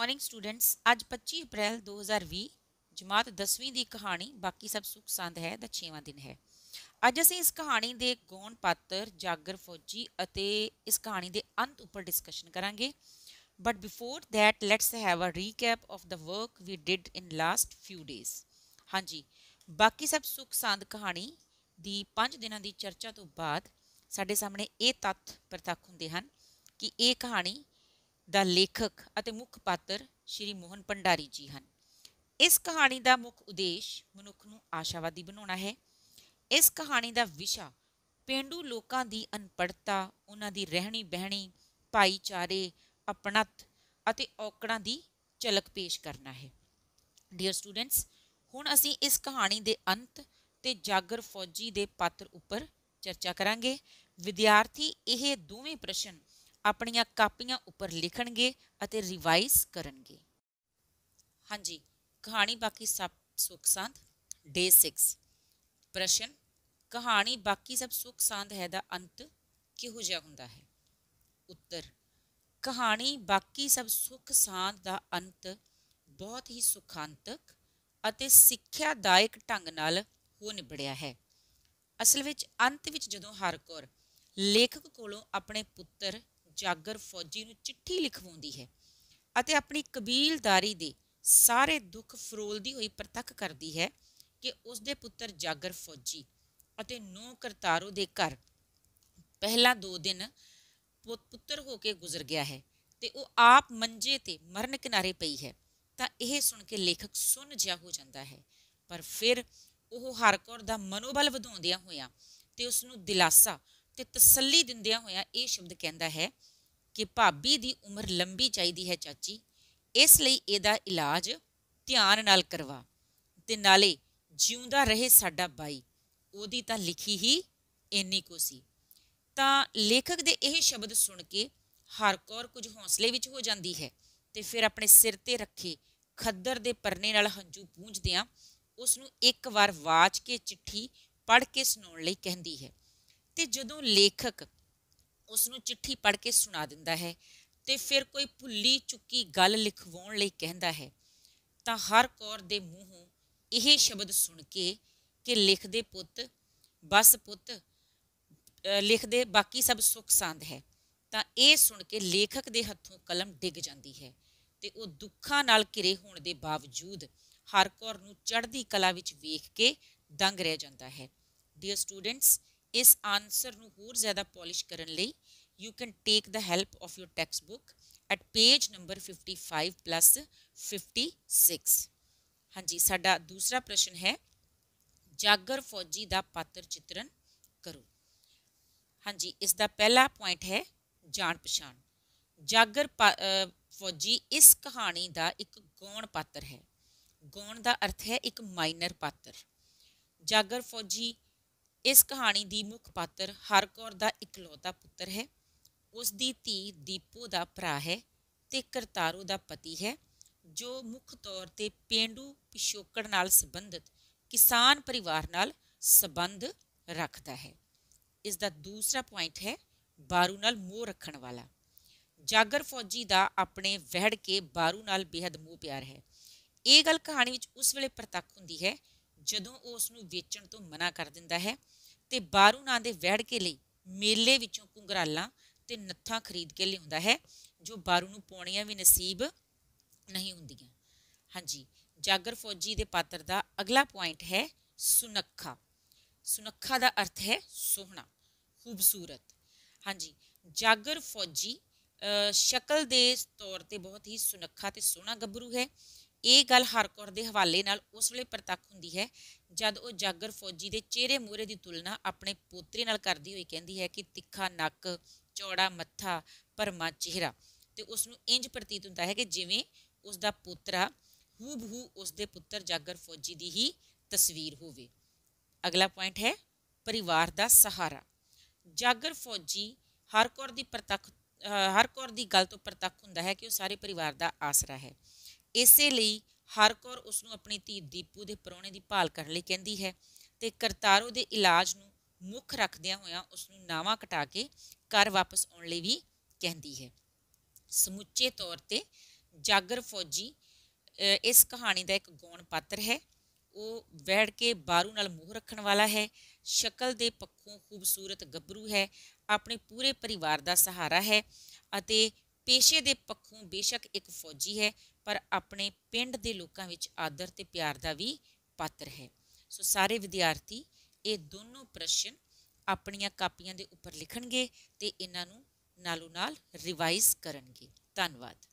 morning students ਅੱਜ 25 ਅਪ੍ਰੈਲ 2020 ਜਮਾਤ 10ਵੀਂ ਦੀ ਕਹਾਣੀ ਬਾਕੀ ਸਭ ਸੁਖ ਸੰਦ ਹੈ ਦਾ 6ਵਾਂ ਦਿਨ ਹੈ ਅੱਜ ਅਸੀਂ ਇਸ ਕਹਾਣੀ ਦੇ ਗੌਣ ਪਾਤਰ ਜਾਗਰ ਫੌਜੀ ਅਤੇ ਇਸ ਕਹਾਣੀ ਦੇ ਅੰਤ ਉੱਪਰ ਡਿਸਕਸ਼ਨ ਕਰਾਂਗੇ but before that let's have a recap of the work we did in last few days ਹਾਂਜੀ ਬਾਕੀ ਸਭ ਸੁਖ ਸੰਦ ਕਹਾਣੀ ਦੀ 5 ਦਿਨਾਂ ਦੀ ਚਰਚਾ ਤੋਂ ਬਾਅਦ ਸਾਡੇ ਸਾਹਮਣੇ ਇਹ ਤੱਥ ਪ੍ਰਤੱਖ ਹੁੰਦੇ ਹਨ ਕਿ ਇਹ ਕਹਾਣੀ ਦਾ ਲੇਖਕ ਅਤੇ ਮੁੱਖ ਪਾਤਰ ਸ਼੍ਰੀ ਮੋਹਨ ਭੰਡਾਰੀ ਜੀ ਹਨ ਇਸ ਕਹਾਣੀ ਦਾ ਮੁੱਖ ਉਦੇਸ਼ ਮਨੁੱਖ ਨੂੰ ਆਸ਼ਾਵਾਦੀ ਬਣਾਉਣਾ ਹੈ ਇਸ ਕਹਾਣੀ ਦਾ ਵਿਸ਼ਾ ਪਿੰਡੂ ਲੋਕਾਂ ਦੀ ਅਨਪੜਤਾ ਉਹਨਾਂ ਦੀ ਰਹਿਣੀ ਬਹਿਣੀ ਭਾਈਚਾਰੇ ਆਪਣਤ ਅਤੇ ਔਕੜਾਂ ਦੀ ਝਲਕ ਪੇਸ਼ ਕਰਨਾ ਹੈ ਡੀਅਰ ਸਟੂਡੈਂਟਸ ਹੁਣ ਅਸੀਂ ਇਸ ਕਹਾਣੀ ਦੇ ਅੰਤ ਤੇ ਜਾਗਰ ਫੌਜੀ ਦੇ ਪਾਤਰ ਉੱਪਰ ਚਰਚਾ ਕਰਾਂਗੇ ਵਿਦਿਆਰਥੀ ਇਹ ਦੋਵੇਂ ਪ੍ਰਸ਼ਨ ਆਪਣੀਆਂ ਕਾਪੀਆਂ ਉੱਪਰ ਲਿਖਣਗੇ ਅਤੇ ਰਿਵਾਈਜ਼ ਕਰਨਗੇ ਹਾਂਜੀ ਕਹਾਣੀ ਬਾਕੀ ਸਭ ਸੁਖ ਸੰਤ ਡੇ 6 ਪ੍ਰਸ਼ਨ ਕਹਾਣੀ ਬਾਕੀ ਸਭ ਸੁਖ ਸੰਤ ਹੈ ਦਾ ਅੰਤ ਕਿਹੋ ਜਿਹਾ ਹੁੰਦਾ ਹੈ ਉੱਤਰ ਕਹਾਣੀ ਬਾਕੀ ਸਭ ਸੁਖ ਸੰਤ ਦਾ ਅੰਤ ਬਹੁਤ ਹੀ ਸੁਖਾਂਤਕ ਅਤੇ ਸਿੱਖਿਆਦਾਇਕ ਢੰਗ ਨਾਲ ਹੋ ਨਿਬੜਿਆ ਹੈ ਅਸਲ ਵਿੱਚ ਅੰਤ ਵਿੱਚ ਜਦੋਂ ਹਰਕੌਰ ਲੇਖਕ ਕੋਲੋਂ ਆਪਣੇ ਪੁੱਤਰ ਜਾਗਰ ਫੌਜੀ ਨੂੰ ਚਿੱਠੀ ਲਿਖਵਾਉਂਦੀ ਹੈ ਅਤੇ ਆਪਣੀ ਕਬੀਲਦਾਰੀ ਦੇ ਸਾਰੇ ਦੁੱਖ ਫਰੋਲਦੀ ਹੋਈ ਪ੍ਰਤੱਖ ਕਰਦੀ ਹੈ ਕਿ ਉਸ ਦੇ ਪੁੱਤਰ ਜਾਗਰ ਫੌਜੀ ਅਤੇ ਨੋ ਕਰਤਾਰੋ ਦੇ ਘਰ ਪਹਿਲਾ 2 ਦਿਨ ਪੁੱਤਰ ਹੋ ਕੇ ਗੁਜ਼ਰ ਗਿਆ ਹੈ ਤੇ ਉਹ ਆਪ ਮੰਜੇ ਤੇ ਮਰਨ ਕਿਨਾਰੇ ਪਈ ਹੈ ਤਾਂ ਇਹ ਸੁਣ ਕੇ ਲੇਖਕ ਸੁੰਨ ਜਿਹਾ ਹੋ ਜਾਂਦਾ ਹੈ ਪਰ ਫਿਰ ਉਹ ਹਰਕੌਰ ਦਾ ਮਨੋਬਲ ਵਧਾਉਂਦਿਆਂ ਹੋਇਆ ਤੇ ਉਸ ਨੂੰ ਦਿਲਾਸਾ ਤੇ ਤਸੱਲੀ ਦਿੰਦਿਆਂ ਹੋਇਆ ਇਹ ਸ਼ਬਦ ਕਹਿੰਦਾ ਹੈ ਕਿ ਭਾਬੀ ਦੀ ਉਮਰ ਲੰਬੀ ਚਾਹੀਦੀ ਹੈ ਚਾਚੀ ਇਸ ਲਈ ਇਹਦਾ ਇਲਾਜ ਧਿਆਨ ਨਾਲ ਕਰਵਾ ਤੇ ਨਾਲੇ ਜਿਉਂਦਾ ਰਹੇ ਸਾਡਾ ਬਾਈ ਉਹਦੀ ਤਾਂ ਲਿਖੀ ਹੀ ਇੰਨੀ ਕੋ ਸੀ ਤਾਂ ਲੇਖਕ ਦੇ ਇਹ ਸ਼ਬਦ ਸੁਣ ਕੇ ਹਰਕੌਰ ਕੁਝ ਹੌਸਲੇ ਵਿੱਚ ਹੋ ਜਾਂਦੀ ਹੈ ਤੇ ਫਿਰ ਆਪਣੇ ਸਿਰ ਤੇ ਰੱਖੇ ਖੱਦਰ ਦੇ ਪਰਨੇ ਨਾਲ ਹੰਝੂ ਪੂੰਝਦਿਆਂ ਉਸ ਨੂੰ ਇੱਕ ਵਾਰ ਵਾਚ ਕੇ ਚਿੱਠੀ ਪੜ੍ਹ ਕੇ ਸੁਣਾਉਣ ਲਈ ਕਹਿੰਦੀ ਹੈ ਤੇ ਜਦੋਂ ਲੇਖਕ ਉਸ ਨੂੰ ਚਿੱਠੀ ਪੜ੍ਹ ਕੇ ਸੁਣਾ ਦਿੰਦਾ ਹੈ ਤੇ ਫਿਰ ਕੋਈ ਭੁੱਲੀ ਚੁੱਕੀ ਗੱਲ ਲਿਖਵਾਉਣ ਲਈ ਕਹਿੰਦਾ ਹੈ ਤਾਂ ਹਰ ਕੌਰ ਦੇ ਮੂੰਹੋਂ ਇਹ ਸ਼ਬਦ ਸੁਣ ਕੇ ਕਿ ਲਿਖਦੇ ਪੁੱਤ ਬਸ ਪੁੱਤ ਲਿਖਦੇ ਬਾਕੀ ਸਭ ਸੁਖ ਸੰਦ ਹੈ ਤਾਂ ਇਹ ਸੁਣ ਕੇ ਲੇਖਕ ਦੇ ਹੱਥੋਂ ਕਲਮ ਡਿੱਗ ਜਾਂਦੀ ਹੈ ਤੇ ਉਹ ਦੁੱਖਾਂ ਨਾਲ ਘਿਰੇ ਹੋਣ ਦੇ ਬਾਵਜੂਦ ਹਰ ਕੌਰ ਨੂੰ ਚੜ੍ਹਦੀ ਕਲਾ ਵਿੱਚ ਵੇਖ ਕੇ ਦੰਗ ਰਹਿ ਜਾਂਦਾ ਹੈ ਡੀਅਰ ਸਟੂਡੈਂਟਸ ਇਸ ਆਨਸਰ ਨੂੰ ਹੋਰ ਜ਼ਿਆਦਾ ਪਾਲਿਸ਼ ਕਰਨ ਲਈ you can take the help of your textbook at page number 55 plus 56 ਹਾਂਜੀ ਸਾਡਾ ਦੂਸਰਾ ਪ੍ਰਸ਼ਨ ਹੈ ਜਾਗਰ ਫੌਜੀ ਦਾ ਪਾਤਰ ਚਿਤਰਨ ਕਰੋ ਹਾਂਜੀ ਇਸ ਦਾ ਪਹਿਲਾ ਪੁਆਇੰਟ ਹੈ ਜਾਣ ਪਛਾਣ ਜਾਗਰ ਫੌਜੀ ਇਸ ਕਹਾਣੀ ਦਾ ਇੱਕ ਗੌਣ ਪਾਤਰ ਹੈ ਗੌਣ ਦਾ ਅਰਥ ਹੈ ਇੱਕ ਮਾਈਨਰ ਪਾਤਰ ਜਾਗਰ ਫੌਜੀ ਇਸ ਕਹਾਣੀ ਦੀ ਮੁੱਖ ਪਾਤਰ ਹਰਕੌਰ ਦਾ ਇਕਲੌਤਾ ਪੁੱਤਰ ਹੈ ਉਸ ਦੀ ਧੀ ਦੀਪੂ ਦਾ ਭਰਾ ਹੈ ਤੇ ਕਰਤਾਰੂ ਦਾ ਪਤੀ ਹੈ ਜੋ ਮੁੱਖ ਤੌਰ ਤੇ ਪਿੰਡੂ ਪਿਸ਼ੋਕੜ ਨਾਲ ਸੰਬੰਧਿਤ ਕਿਸਾਨ ਪਰਿਵਾਰ ਨਾਲ ਸੰਬੰਧ ਰੱਖਦਾ ਹੈ ਇਸ ਦਾ ਦੂਸਰਾ ਪੁਆਇੰਟ ਹੈ ਬਾਰੂ ਨਾਲ ਮੋਹ ਰੱਖਣ ਵਾਲਾ ਜਾਗਰ ਫੌਜੀ ਦਾ ਆਪਣੇ ਵਹਿੜ ਕੇ ਬਾਰੂ ਨਾਲ ਬੇहद ਮੋਹ ਪਿਆਰ ਹੈ ਇਹ ਗੱਲ ਕਹਾਣੀ ਵਿੱਚ ਉਸ ਵੇਲੇ ਪ੍ਰਤੱਖ ਹੁੰਦੀ ਹੈ ਜਦੋਂ ਉਹ ਉਸ ਨੂੰ ਵੇਚਣ ਤੋਂ ਮਨਾ ਕਰ ਦਿੰਦਾ ਹੈ ਤੇ ਬਾਰੂ ਨਾਂ ਦੇ ਵਹਿੜ ਕੇ ਲਈ ਮੇਲੇ ਵਿੱਚੋਂ ਕੁੰਗਰਾਲਾਂ ਤੇ ਨੱਥਾਂ ਖਰੀਦ ਕੇ ਲਿਆਉਂਦਾ ਹੈ ਜੋ ਬਾਰੂ ਨੂੰ ਪੌਣੀਆਂ ਵੀ ਨਸੀਬ ਨਹੀਂ ਹੁੰਦੀਆਂ ਹਾਂਜੀ ਜਾਗਰ ਫੌਜੀ ਦੇ ਪਾਤਰ ਦਾ ਅਗਲਾ ਪੁਆਇੰਟ ਹੈ ਸੁਨੱਖਾ ਸੁਨੱਖਾ ਦਾ ਅਰਥ ਹੈ ਸੋਹਣਾ ਖੂਬਸੂਰਤ ਹਾਂਜੀ ਜਾਗਰ ਫੌਜੀ ਸ਼ਕਲ ਦੇ ਤੌਰ ਤੇ ਬਹੁਤ ਹੀ ਸੁਨੱਖਾ ਤੇ ਸੋਹਣਾ ਗੱਭਰੂ ਹੈ ਇਹ ਗੱਲ ਹਰਕੌਰ ਦੇ ਹਵਾਲੇ ਨਾਲ ਉਸ ਵੇਲੇ ਪ੍ਰਤੱਖ ਹੁੰਦੀ ਹੈ ਜਦ ਉਹ ਜਾਗਰ ਫੌਜੀ ਦੇ ਚਿਹਰੇ ਮੂਰੇ ਦੀ ਤੁਲਨਾ ਆਪਣੇ ਪੋਤਰੇ ਨਾਲ ਕਰਦੀ ਹੋਈ ਕਹਿੰਦੀ ਹੈ ਕਿ ਤਿੱਖਾ ਨੱਕ ਚੌੜਾ ਮੱਥਾ ਪਰਮਾ ਚਿਹਰਾ ਤੇ ਉਸ ਨੂੰ ਇੰਜ ਪ੍ਰਤੀਤ ਹੁੰਦਾ ਹੈ ਕਿ ਜਿਵੇਂ ਉਸ ਦਾ ਪੋਤਰਾ ਹੂਬਹੂ ਉਸ ਦੇ ਪੁੱਤਰ ਜਾਗਰ ਫੌਜੀ ਦੀ ਹੀ ਤਸਵੀਰ ਹੋਵੇ ਅਗਲਾ ਪੁਆਇੰਟ ਹੈ ਪਰਿਵਾਰ ਦਾ ਸਹਾਰਾ ਜਾਗਰ ਫੌਜੀ ਹਰਕੌਰ ਦੀ ਪ੍ਰਤੱਖ ਹਰਕੌਰ ਦੀ ਗੱਲ ਤੋਂ ਪ੍ਰਤੱਖ ਹੁੰਦਾ ਹੈ ਕਿ ਉਹ ਸਾਰੇ ਪਰਿਵਾਰ ਦਾ ਆਸਰਾ ਹੈ ਇਸੇ ਲਈ ਹਰ ਕੌਰ ਉਸ ਨੂੰ ਆਪਣੀ ਧੀ ਦੀਪੂ ਦੇ ਪਰੌਣੇ ਦੀ ਭਾਲ ਕਰਨ ਲਈ ਕਹਿੰਦੀ ਹੈ ਤੇ ਕਰਤਾਰੋ ਦੇ ਇਲਾਜ ਨੂੰ ਮੁੱਖ ਰੱਖਦਿਆਂ ਹੋਇਆਂ ਉਸ ਨੂੰ ਨਾਵਾ ਕਟਾ ਕੇ ਘਰ ਵਾਪਸ ਆਉਣ ਲਈ ਵੀ ਕਹਿੰਦੀ ਹੈ ਸਮੁੱਚੇ ਤੌਰ ਤੇ ਜਾਗਰ ਫੌਜੀ ਇਸ ਕਹਾਣੀ ਦਾ ਇੱਕ ਗੌਣ ਪਾਤਰ ਹੈ ਉਹ ਵਹਿੜ ਕੇ ਬਾਰੂ ਨਾਲ ਮੋਹ ਰੱਖਣ ਵਾਲਾ ਹੈ ਸ਼ਕਲ ਦੇ ਪੱਖੋਂ ਖੂਬਸੂਰਤ ਗੱਭਰੂ ਹੈ ਆਪਣੇ ਪੂਰੇ ਪਰਿਵਾਰ ਦਾ ਸਹਾਰਾ ਹੈ ਅਤੇ ਪੇਸ਼ੇ ਦੇ ਪੱਖੋਂ ਬੇਸ਼ੱਕ ਇੱਕ ਫੌਜੀ ਹੈ ਪਰ ਆਪਣੇ ਪਿੰਡ ਦੇ ਲੋਕਾਂ ਵਿੱਚ ਆਦਰ ਤੇ ਪਿਆਰ ਦਾ ਵੀ ਪਾਤਰ ਹੈ ਸੋ ਸਾਰੇ ਵਿਦਿਆਰਥੀ ਇਹ ਦੋਨੋਂ ਪ੍ਰਸ਼ਨ ਆਪਣੀਆਂ ਕਾਪੀਆਂ ਦੇ ਉੱਪਰ ਲਿਖਣਗੇ ਤੇ ਇਹਨਾਂ ਨੂੰ ਨਾਲੋ ਨਾਲ ਰਿਵਾਈਜ਼ ਕਰਨਗੇ ਧੰਨਵਾਦ